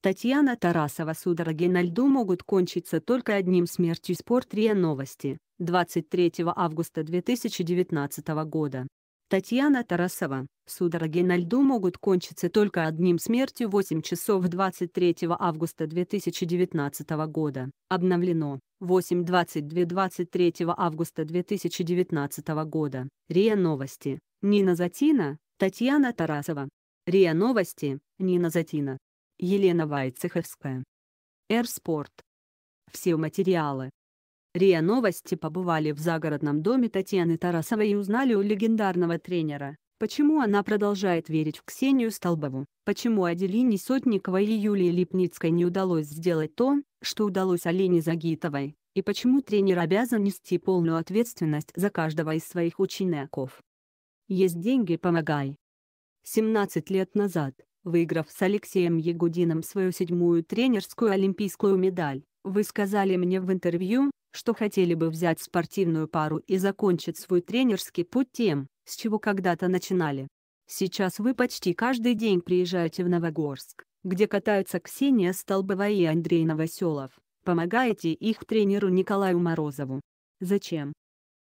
Татьяна Тарасова Судороги на льду могут кончиться только одним смертью Спорт РИА Новости, 23 августа 2019 года. Татьяна Тарасова, судороги на льду могут кончиться только одним смертью 8 часов 23 августа 2019 года. Обновлено. 8.22 23 августа 2019 года. РИА Новости. Нина Затина, Татьяна Тарасова. РИА Новости, Нина Затина. Елена Вайцеховская. Эрспорт. Все материалы. РИА Новости побывали в загородном доме Татьяны Тарасовой и узнали у легендарного тренера, почему она продолжает верить в Ксению Столбову, почему Аделине Сотниковой и Юлии Липницкой не удалось сделать то, что удалось Олене Загитовой, и почему тренер обязан нести полную ответственность за каждого из своих учеников. Есть деньги – помогай. 17 лет назад, выиграв с Алексеем Ягудиным свою седьмую тренерскую олимпийскую медаль, вы сказали мне в интервью, что хотели бы взять спортивную пару и закончить свой тренерский путь тем, с чего когда-то начинали. Сейчас вы почти каждый день приезжаете в Новогорск, где катаются Ксения Столбова и Андрей Новоселов, помогаете их тренеру Николаю Морозову. Зачем?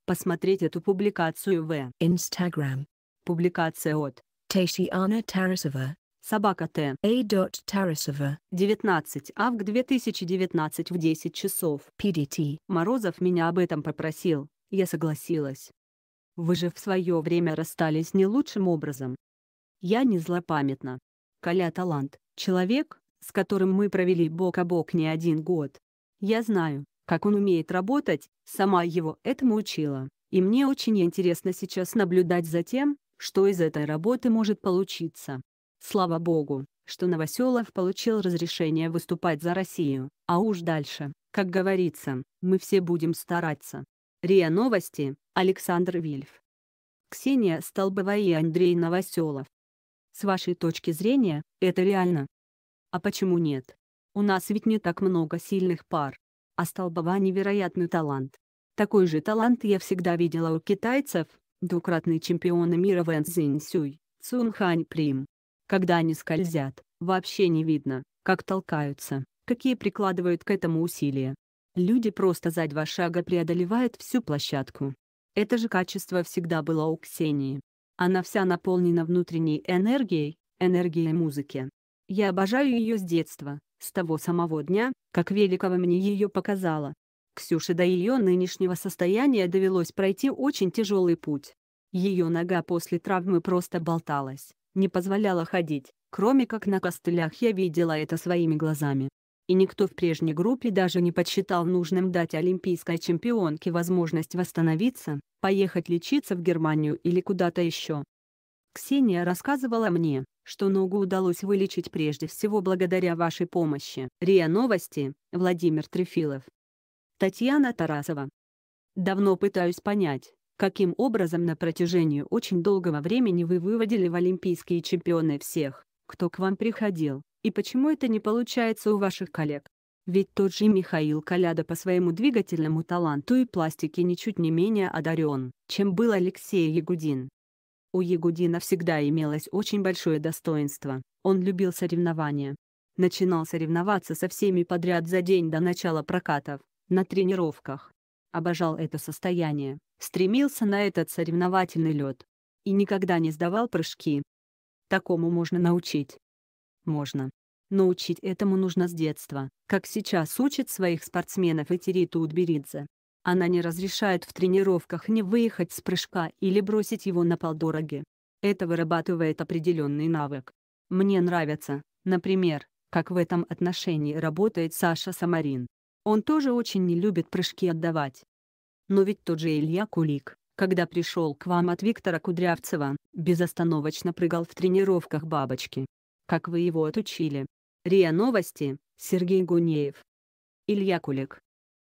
Посмотреть эту публикацию в Instagram. Публикация от Тейшиана Тарасова Собака Т. A. Тарасова. 19 авг 2019 в 10 часов. PDT. Морозов меня об этом попросил. Я согласилась. Вы же в свое время расстались не лучшим образом. Я не злопамятна. Коля Талант — человек, с которым мы провели бок о бок не один год. Я знаю, как он умеет работать, сама его этому учила, и мне очень интересно сейчас наблюдать за тем, что из этой работы может получиться. Слава богу, что Новоселов получил разрешение выступать за Россию, а уж дальше, как говорится, мы все будем стараться. РИА Новости, Александр Вильф. Ксения Столбова и Андрей Новоселов. С вашей точки зрения, это реально? А почему нет? У нас ведь не так много сильных пар. А Столбова невероятный талант. Такой же талант я всегда видела у китайцев, двукратные чемпионы мира Вэн Цзинь Сюй, Цун Хань Прим, когда они скользят, вообще не видно, как толкаются, какие прикладывают к этому усилия. Люди просто за два шага преодолевают всю площадку. Это же качество всегда было у Ксении. Она вся наполнена внутренней энергией, энергией музыки. Я обожаю ее с детства, с того самого дня, как великого мне ее показала. Ксюше до ее нынешнего состояния довелось пройти очень тяжелый путь. Ее нога после травмы просто болталась, не позволяла ходить, кроме как на костылях я видела это своими глазами. И никто в прежней группе даже не подсчитал нужным дать олимпийской чемпионке возможность восстановиться, поехать лечиться в Германию или куда-то еще. Ксения рассказывала мне, что ногу удалось вылечить прежде всего благодаря вашей помощи. РИА Новости, Владимир Трефилов. Татьяна Тарасова. Давно пытаюсь понять, каким образом на протяжении очень долгого времени вы выводили в олимпийские чемпионы всех, кто к вам приходил, и почему это не получается у ваших коллег. Ведь тот же Михаил Коляда по своему двигательному таланту и пластике ничуть не менее одарен, чем был Алексей Ягудин. У Ягудина всегда имелось очень большое достоинство, он любил соревнования. Начинал соревноваться со всеми подряд за день до начала прокатов, на тренировках, обожал это состояние, стремился на этот соревновательный лед и никогда не сдавал прыжки. Такому можно научить. Можно. Но учить этому нужно с детства, как сейчас учит своих спортсменов Этериту Удберидзе. Она не разрешает в тренировках не выехать с прыжка или бросить его на полдороги. Это вырабатывает определенный навык. Мне нравится, например, как в этом отношении работает Саша Самарин. Он тоже очень не любит прыжки отдавать. Но ведь тот же Илья Кулик, когда пришел к вам от Виктора Кудрявцева, безостановочно прыгал в тренировках бабочки. Как вы его отучили? РИА Новости, Сергей Гунеев. Илья Кулик.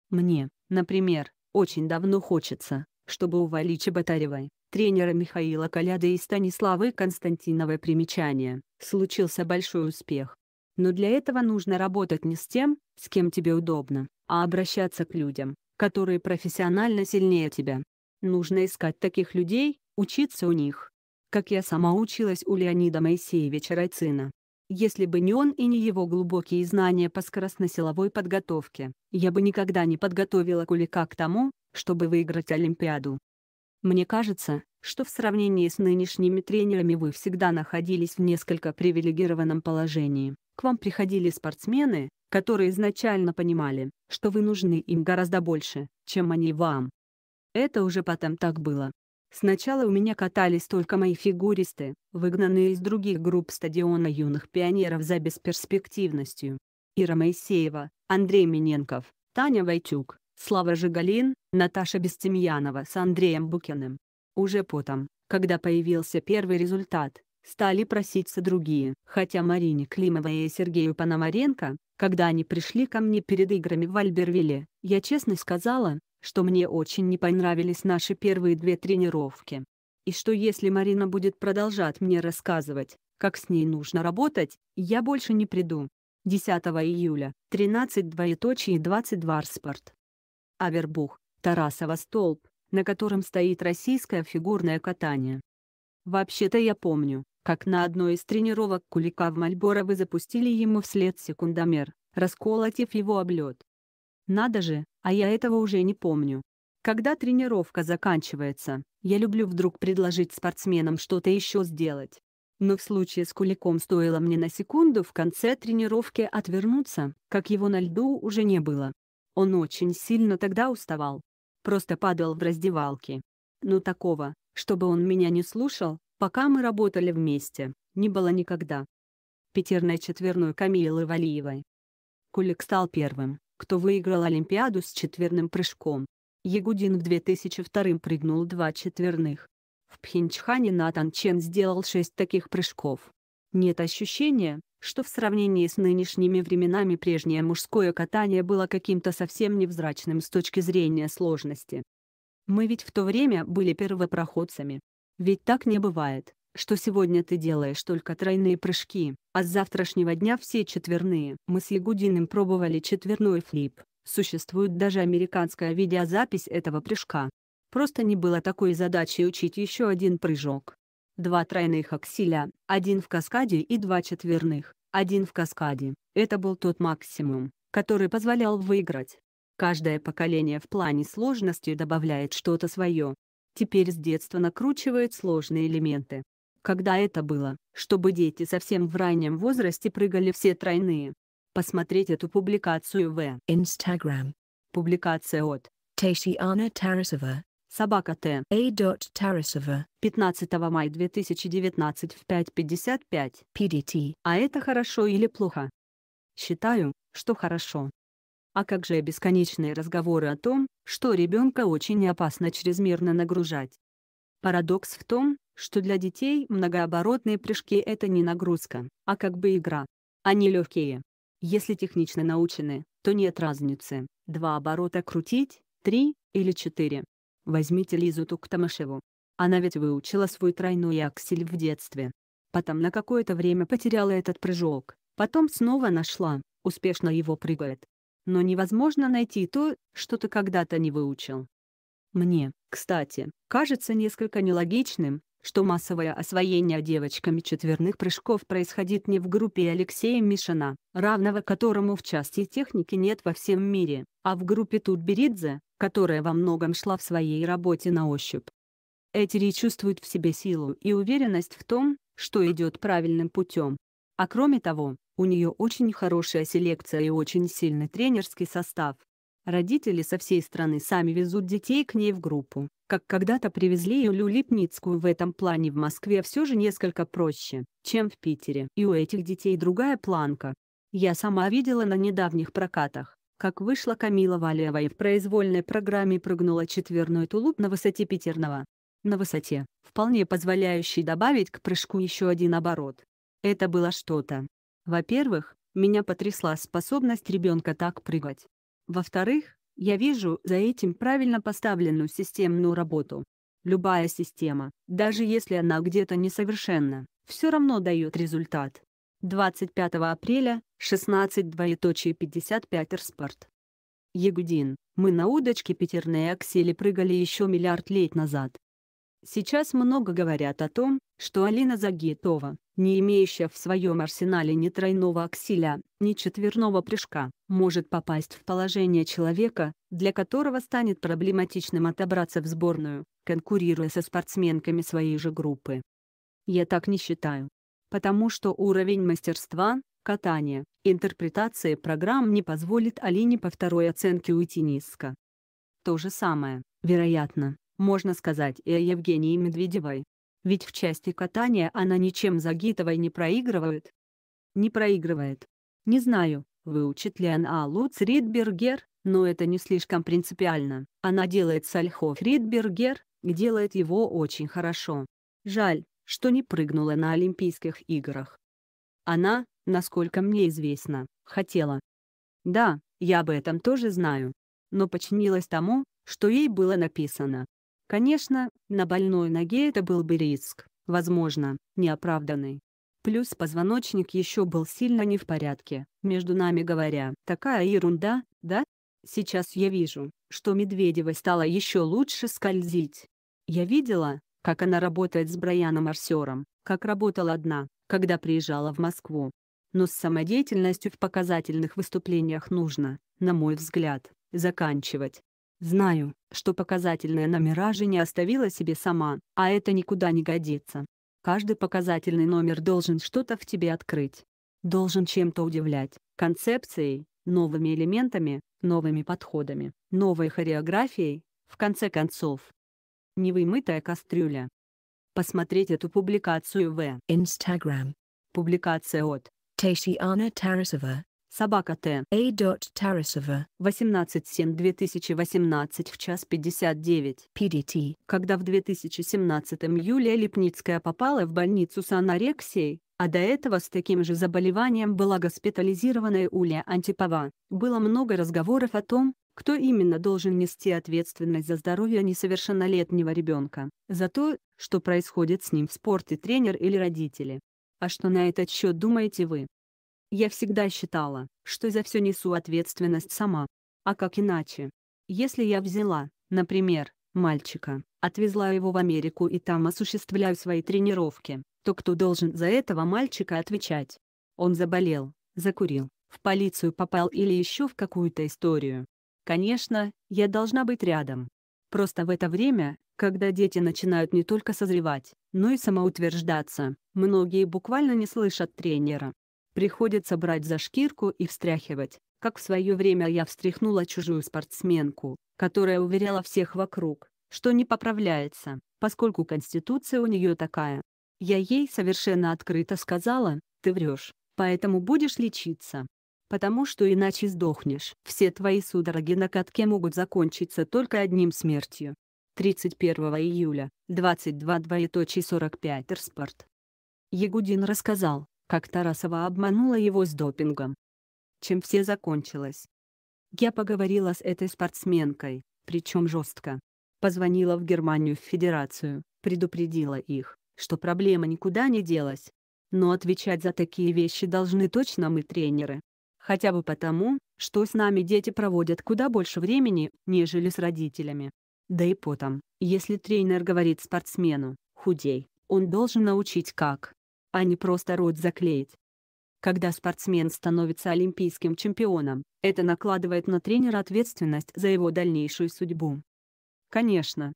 Мне, например, очень давно хочется, чтобы у Вали Батаревой, тренера Михаила Коляда и Станиславы Константиновой примечания, случился большой успех. Но для этого нужно работать не с тем, с кем тебе удобно, а обращаться к людям, которые профессионально сильнее тебя. Нужно искать таких людей, учиться у них. Как я сама училась у Леонида Моисеевича Райцина. Если бы не он и не его глубокие знания по скоростно-силовой подготовке, я бы никогда не подготовила Кулика к тому, чтобы выиграть Олимпиаду. Мне кажется, что в сравнении с нынешними тренерами вы всегда находились в несколько привилегированном положении, к вам приходили спортсмены, которые изначально понимали, что вы нужны им гораздо больше, чем они вам. Это уже потом так было. Сначала у меня катались только мои фигуристы, выгнанные из других групп стадиона юных пионеров за бесперспективностью. Ира Моисеева, Андрей Миненков, Таня Войтюк, Слава Жигалин, Наташа Бестемьянова с Андреем Букиным. Уже потом, когда появился первый результат, стали проситься другие. Хотя Марине Климовой и Сергею Пономаренко, когда они пришли ко мне перед играми в Альбервилле, я честно сказала, что мне очень не понравились наши первые две тренировки. И что если Марина будет продолжать мне рассказывать, как с ней нужно работать, я больше не приду. 10 июля, 13 двоеточие 22 Арспорт. Авербух, Тарасова столб, на котором стоит российское фигурное катание. Вообще-то я помню, как на одной из тренировок Кулика в Мальборо вы запустили ему вслед секундомер, расколотив его об Надо же, а я этого уже не помню. Когда тренировка заканчивается, я люблю вдруг предложить спортсменам что-то еще сделать. Но в случае с Куликом стоило мне на секунду в конце тренировки отвернуться, как его на льду уже не было. Он очень сильно тогда уставал. Просто падал в раздевалке. Но такого, чтобы он меня не слушал, Пока мы работали вместе, не было никогда. Пятерной четверной Камилы Валиевой. Кулик стал первым, кто выиграл Олимпиаду с четверным прыжком. Ягудин в 2002 прыгнул два четверных. В Пхенчхане Натан Чен сделал шесть таких прыжков. Нет ощущения, что в сравнении с нынешними временами прежнее мужское катание было каким-то совсем невзрачным с точки зрения сложности. Мы ведь в то время были первопроходцами. Ведь так не бывает, что сегодня ты делаешь только тройные прыжки, а с завтрашнего дня все четверные. Мы с Ягудиным пробовали четверной флип. Существует даже американская видеозапись этого прыжка. Просто не было такой задачи учить еще один прыжок. Два тройных акселя, один в каскаде и два четверных, один в каскаде. Это был тот максимум, который позволял выиграть. Каждое поколение в плане сложности добавляет что-то свое, теперь с детства накручивает сложные элементы. Когда это было, чтобы дети совсем в раннем возрасте прыгали все тройные. Посмотреть эту публикацию в Instagram. Публикация от Тейсиана Тарасова. Собака Т. А. Тарасова. 15 мая 2019 в 5.55. PDT. А это хорошо или плохо? Считаю, что хорошо. А как же бесконечные разговоры о том, что ребенка очень опасно чрезмерно нагружать? Парадокс в том, что для детей многооборотные прыжки – это не нагрузка, а как бы игра. Они легкие. Если технично научены, то нет разницы, два оборота крутить, три или четыре. Возьмите Лизу Туктамышеву. Она ведь выучила свой тройной аксель в детстве. Потом на какое-то время потеряла этот прыжок, потом снова нашла, успешно его прыгает но невозможно найти то, что ты когда-то не выучил. Мне, кстати, кажется несколько нелогичным, что массовое освоение девочками четверных прыжков происходит не в группе Алексея Мишина, равного которому в части техники нет во всем мире, а в группе Тутберидзе, которая во многом шла в своей работе на ощупь. Этери чувствуют в себе силу и уверенность в том, что идет правильным путем. А кроме того, у нее очень хорошая селекция и очень сильный тренерский состав. Родители со всей страны сами везут детей к ней в группу, как когда-то привезли Юлю Липницкую в этом плане в Москве все же несколько проще, чем в Питере. И у этих детей другая планка. Я сама видела на недавних прокатах, как вышла Камила Валеева и в произвольной программе прыгнула четверной тулуп на высоте питерного, На высоте, вполне позволяющей добавить к прыжку еще один оборот. Это было что-то, во-первых, меня потрясла способность ребенка так прыгать. Во-вторых, я вижу за этим правильно поставленную системную работу. Любая система, даже если она где-то несовершенна, все равно дает результат. 25 апреля, 16.55 Рспорт. Ягудин, мы на удочке Петернея к прыгали еще миллиард лет назад, Сейчас много говорят о том, что Алина Загитова, не имеющая в своем арсенале ни тройного акселя, ни четверного прыжка, может попасть в положение человека, для которого станет проблематичным отобраться в сборную, конкурируя со спортсменками своей же группы. Я так не считаю. Потому что уровень мастерства, катания, интерпретации программ не позволит Алине по второй оценке уйти низко. То же самое, вероятно, можно сказать и «Э, о Евгении Медведевой. Ведь в части катания она ничем Загитовой не проигрывает. Не проигрывает. Не знаю, выучит ли она Луц Ридбергер, но это не слишком принципиально. Она делает Сальхов Ридбергер, делает его очень хорошо. Жаль, что не прыгнула на Олимпийских играх. Она, насколько мне известно, хотела. Да, я об этом тоже знаю. Но подчинилась тому, что ей было написано. Конечно, на больной ноге это был бы риск, возможно, неоправданный. Плюс позвоночник еще был сильно не в порядке, между нами говоря. Такая ерунда, да? Сейчас я вижу, что Медведева стала еще лучше скользить. Я видела, как она работает с Брайаном Арсером, как работала одна, когда приезжала в Москву. Но с самодеятельностью в показательных выступлениях нужно, на мой взгляд, заканчивать. Знаю, что показательная номера не оставила себе сама, а это никуда не годится. Каждый показательный номер должен что-то в тебе открыть. Должен чем-то удивлять, концепцией, новыми элементами, новыми подходами, новой хореографией, в конце концов. Невымытая кастрюля. Посмотреть эту публикацию в Instagram. Публикация от Тейсиана Тарасова Собака Т. A. Тарасова. 18.07.2018 в час 59. PDT. Когда в 2017 Юлия Липницкая попала в больницу с анорексией, а до этого с таким же заболеванием была госпитализированная Уля Антипова, было много разговоров о том, кто именно должен нести ответственность за здоровье несовершеннолетнего ребенка, за то, что происходит с ним в спорте тренер или родители. А что на этот счет думаете вы? Я всегда считала, что за все несу ответственность сама. А как иначе? Если я взяла, например, мальчика, отвезла его в Америку и там осуществляю свои тренировки, то кто должен за этого мальчика отвечать? Он заболел, закурил, в полицию попал или еще в какую-то историю. Конечно, я должна быть рядом. Просто в это время, когда дети начинают не только созревать, но и самоутверждаться, многие буквально не слышат тренера. Приходится брать за шкирку и встряхивать, как в свое время я встряхнула чужую спортсменку, которая уверяла всех вокруг, что не поправляется, поскольку конституция у нее такая. Я ей совершенно открыто сказала, ты врешь, поэтому будешь лечиться. Потому что иначе сдохнешь. Все твои судороги на катке могут закончиться только одним смертью. 31 июля, 22.45 Эрспорт. Ягудин рассказал, как Тарасова обманула его с допингом. Чем все закончилось. Я поговорила с этой спортсменкой, причем жестко. Позвонила в Германию в Федерацию, предупредила их, что проблема никуда не делась. Но отвечать за такие вещи должны точно мы тренеры. Хотя бы потому, что с нами дети проводят куда больше времени, нежели с родителями. Да и потом, если тренер говорит спортсмену «худей», он должен научить как а не просто рот заклеить. Когда спортсмен становится олимпийским чемпионом, это накладывает на тренера ответственность за его дальнейшую судьбу. Конечно.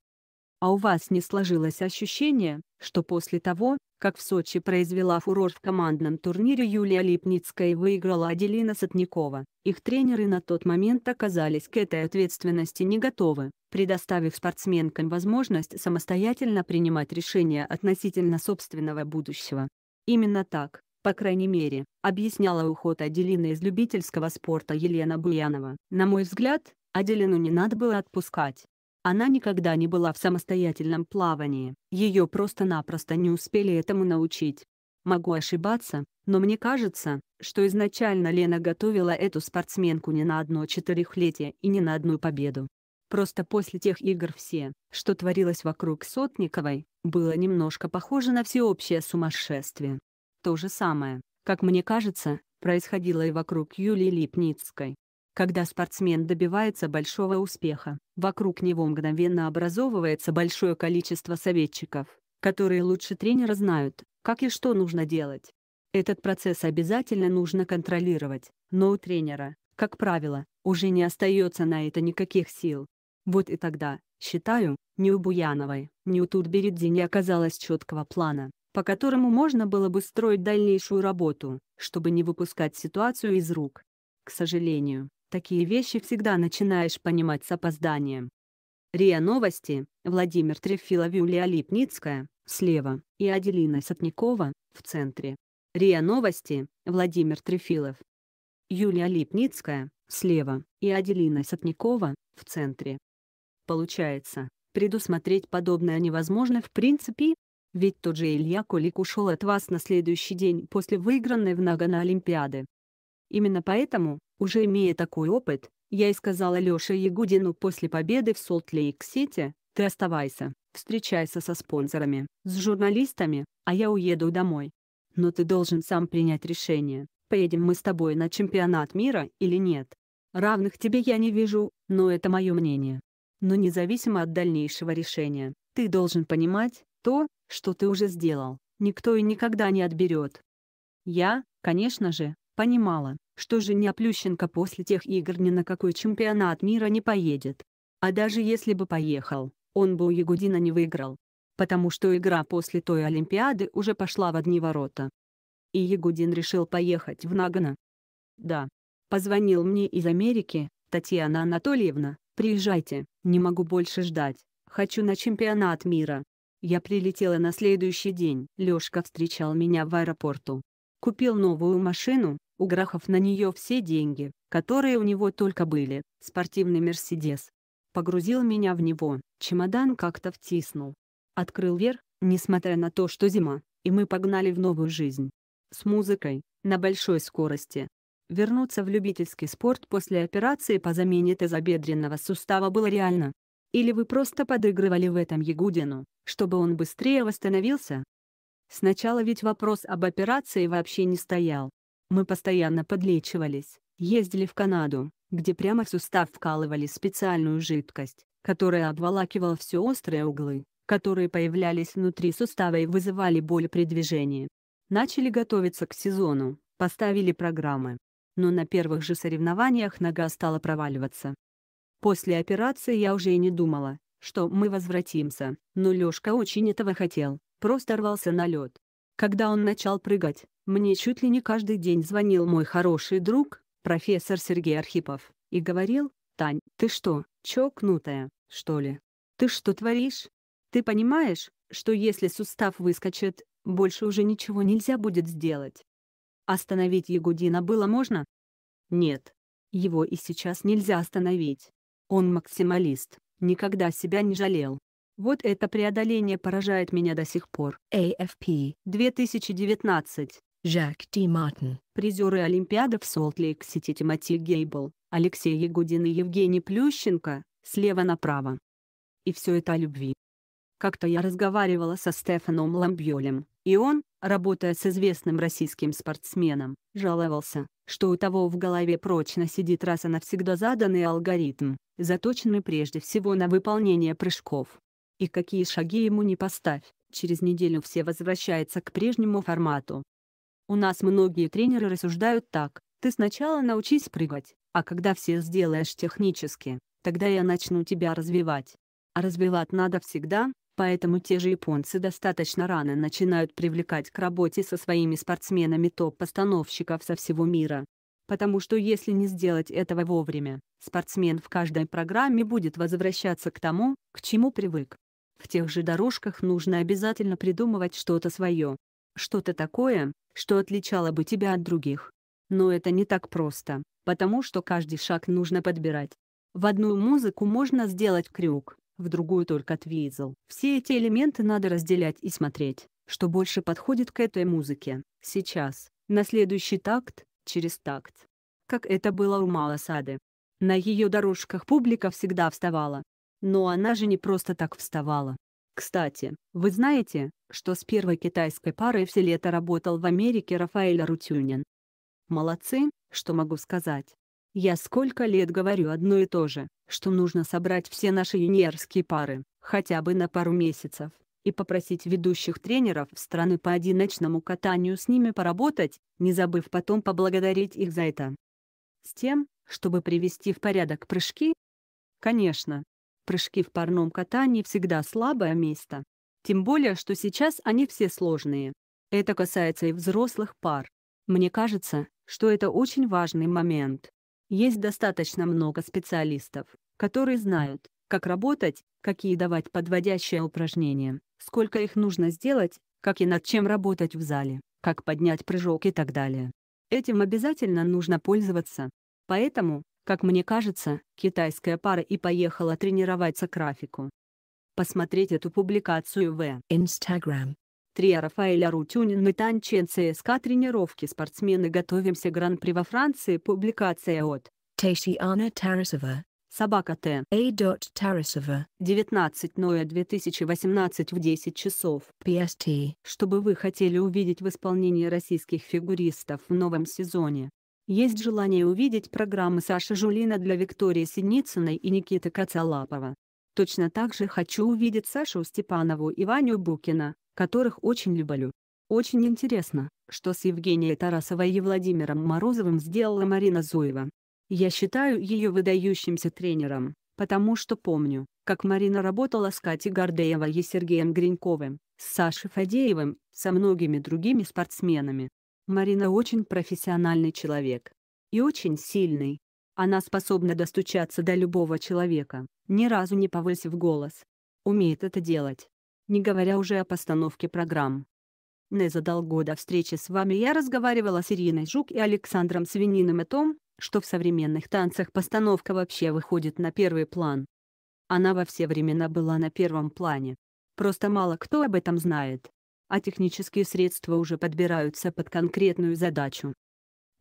А у вас не сложилось ощущение, что после того, как в Сочи произвела фурор в командном турнире Юлия Липницкая и выиграла Аделина Сотникова, их тренеры на тот момент оказались к этой ответственности не готовы, предоставив спортсменкам возможность самостоятельно принимать решения относительно собственного будущего. Именно так, по крайней мере, объясняла уход Аделины из любительского спорта Елена Буянова. На мой взгляд, Аделину не надо было отпускать. Она никогда не была в самостоятельном плавании, ее просто-напросто не успели этому научить. Могу ошибаться, но мне кажется, что изначально Лена готовила эту спортсменку не на одно четырехлетие и не на одну победу. Просто после тех игр все, что творилось вокруг Сотниковой, было немножко похоже на всеобщее сумасшествие. То же самое, как мне кажется, происходило и вокруг Юлии Липницкой. Когда спортсмен добивается большого успеха, вокруг него мгновенно образовывается большое количество советчиков, которые лучше тренера знают, как и что нужно делать. Этот процесс обязательно нужно контролировать, но у тренера, как правило, уже не остается на это никаких сил. Вот и тогда, считаю, ни у Буяновой, ни у Турберидзе не оказалось четкого плана, по которому можно было бы строить дальнейшую работу, чтобы не выпускать ситуацию из рук. К сожалению, такие вещи всегда начинаешь понимать с опозданием. РИА Новости, Владимир Трефилов Юлия Липницкая, слева, и Аделина Сотникова, в центре. РИА Новости, Владимир Трефилов. Юлия Липницкая, слева, и Аделина Сотникова, в центре. Получается, предусмотреть подобное невозможно в принципе, ведь тот же Илья Колик ушел от вас на следующий день после выигранной в Нагано Олимпиады. Именно поэтому, уже имея такой опыт, я и сказала Лёше Ягудину после победы в Солт-Лейк-Сити, ты оставайся, встречайся со спонсорами, с журналистами, а я уеду домой. Но ты должен сам принять решение, поедем мы с тобой на чемпионат мира или нет. Равных тебе я не вижу, но это мое мнение но независимо от дальнейшего решения, ты должен понимать, то, что ты уже сделал, никто и никогда не отберет. Я, конечно же, понимала, что Женя Плющенко после тех игр ни на какой чемпионат мира не поедет. А даже если бы поехал, он бы у Ягудина не выиграл. Потому что игра после той Олимпиады уже пошла в одни ворота. И Ягудин решил поехать в Нагано. Да. Позвонил мне из Америки, Татьяна Анатольевна, приезжайте. Не могу больше ждать. Хочу на чемпионат мира. Я прилетела на следующий день. Лёшка встречал меня в аэропорту. Купил новую машину, уграхав на нее все деньги, которые у него только были, спортивный «Мерседес». Погрузил меня в него, чемодан как-то втиснул. Открыл вер. несмотря на то, что зима, и мы погнали в новую жизнь. С музыкой, на большой скорости, Вернуться в любительский спорт после операции по замене тазобедренного сустава было реально. Или вы просто подыгрывали в этом Ягудину, чтобы он быстрее восстановился? Сначала ведь вопрос об операции вообще не стоял. Мы постоянно подлечивались, ездили в Канаду, где прямо в сустав вкалывали специальную жидкость, которая обволакивала все острые углы, которые появлялись внутри сустава и вызывали боль при движении. Начали готовиться к сезону, поставили программы, но на первых же соревнованиях нога стала проваливаться. После операции я уже и не думала, что мы возвратимся, но Лёшка очень этого хотел, просто рвался на лед. Когда он начал прыгать, мне чуть ли не каждый день звонил мой хороший друг, профессор Сергей Архипов, и говорил, «Тань, ты что, чокнутая, что ли? Ты что творишь? Ты понимаешь, что если сустав выскочит, больше уже ничего нельзя будет сделать?» Остановить Ягудина было можно? Нет. Его и сейчас нельзя остановить. Он максималист, никогда себя не жалел. Вот это преодоление поражает меня до сих пор. AFP 2019. Жак Т. Мартин. Призеры Олимпиады в Солт-Лейк-Сити Тимати Гейбл, Алексей Ягудин и Евгений Плющенко, слева направо. И все это о любви. Как-то я разговаривала со Стефаном Ламбьолем, и он, работая с известным российским спортсменом, жаловался, что у того в голове прочно сидит раз и навсегда заданный алгоритм, заточенный прежде всего на выполнение прыжков. И какие шаги ему не поставь, через неделю все возвращается к прежнему формату. У нас многие тренеры рассуждают так, ты сначала научись прыгать, а когда все сделаешь технически, тогда я начну тебя развивать. А развивать надо всегда, Поэтому те же японцы достаточно рано начинают привлекать к работе со своими спортсменами топ-постановщиков со всего мира. Потому что если не сделать этого вовремя, спортсмен в каждой программе будет возвращаться к тому, к чему привык. В тех же дорожках нужно обязательно придумывать что-то свое. Что-то такое, что отличало бы тебя от других. Но это не так просто, потому что каждый шаг нужно подбирать. В одну музыку можно сделать крюк, в другую только твизл. Все эти элементы надо разделять и смотреть, что больше подходит к этой музыке, сейчас, на следующий такт, через такт. Как это было у Малосады. На ее дорожках публика всегда вставала. Но она же не просто так вставала. Кстати, вы знаете, что с первой китайской парой все лето работал в Америке Рафаэль Рутюнин? Молодцы, что могу сказать. Я сколько лет говорю одно и то же, что нужно собрать все наши юниорские пары, хотя бы на пару месяцев, и попросить ведущих тренеров страны по одиночному катанию с ними поработать, не забыв потом поблагодарить их за это. С тем, чтобы привести в порядок прыжки? Конечно. Прыжки в парном катании всегда слабое место. Тем более, что сейчас они все сложные. Это касается и взрослых пар. Мне кажется, что это очень важный момент. Есть достаточно много специалистов, которые знают, как работать, какие давать подводящие упражнения, сколько их нужно сделать, как и над чем работать в зале, как поднять прыжок и так далее. Этим обязательно нужно пользоваться. Поэтому, как мне кажется, китайская пара и поехала тренироваться к графику. Посмотреть эту публикацию в Instagram. Три Рафаэля Рутюнин и Танчен ЦСКА тренировки спортсмены готовимся гран-при во Франции публикация от Тейсиана Тарасова Собака Т. А. Тарасова. 19 ноя 2018 в 10 часов. PST. Что бы вы хотели увидеть в исполнении российских фигуристов в новом сезоне? Есть желание увидеть программы Саши Жулина для Виктории Синицыной и Никиты Кацалапова. Точно так же хочу увидеть Сашу Степанову и Ваню Букина, которых очень люблю. Очень интересно, что с Евгенией Тарасовой и Владимиром Морозовым сделала Марина Зуева. Я считаю ее выдающимся тренером, потому что помню, как Марина работала с Катей Гордеевой и Сергеем Гриньковым, с Сашей Фадеевым, со многими другими спортсменами. Марина очень профессиональный человек. И очень сильный. Она способна достучаться до любого человека, ни разу не повысив голос. Умеет это делать. Не говоря уже о постановке программ. Незадолго до встречи с вами я разговаривала с Ириной Жук и Александром Свининым о том, что в современных танцах постановка вообще выходит на первый план. Она во все времена была на первом плане. Просто мало кто об этом знает. А технические средства уже подбираются под конкретную задачу.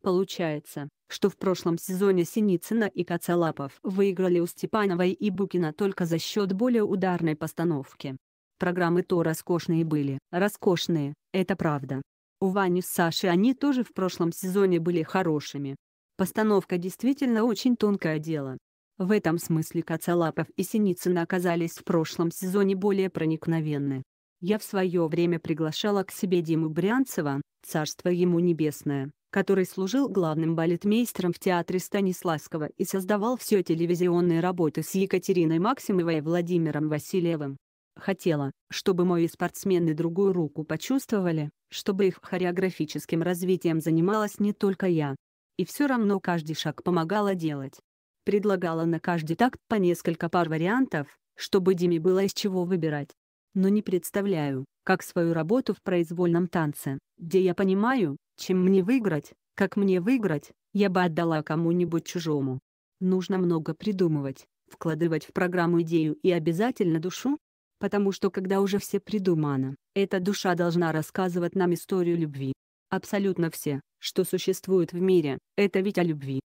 Получается, что в прошлом сезоне Синицына и Коцелапов выиграли у Степановой и Букина только за счет более ударной постановки. Программы то роскошные были, роскошные, это правда. У Вани с Сашей они тоже в прошлом сезоне были хорошими. Постановка действительно очень тонкое дело. В этом смысле Коцелапов и Синицына оказались в прошлом сезоне более проникновенны. Я в свое время приглашала к себе Диму Брянцева, царство ему небесное, который служил главным балетмейстером в театре Станиславского и создавал все телевизионные работы с Екатериной Максимовой и Владимиром Васильевым. Хотела, чтобы мои спортсмены другую руку почувствовали, чтобы их хореографическим развитием занималась не только я. И все равно каждый шаг помогала делать. Предлагала на каждый такт по несколько пар вариантов, чтобы Диме было из чего выбирать. Но не представляю, как свою работу в произвольном танце, где я понимаю, чем мне выиграть, как мне выиграть, я бы отдала кому-нибудь чужому. Нужно много придумывать, вкладывать в программу идею и обязательно душу, потому что когда уже все придумано, эта душа должна рассказывать нам историю любви. Абсолютно все, что существует в мире, это ведь о любви.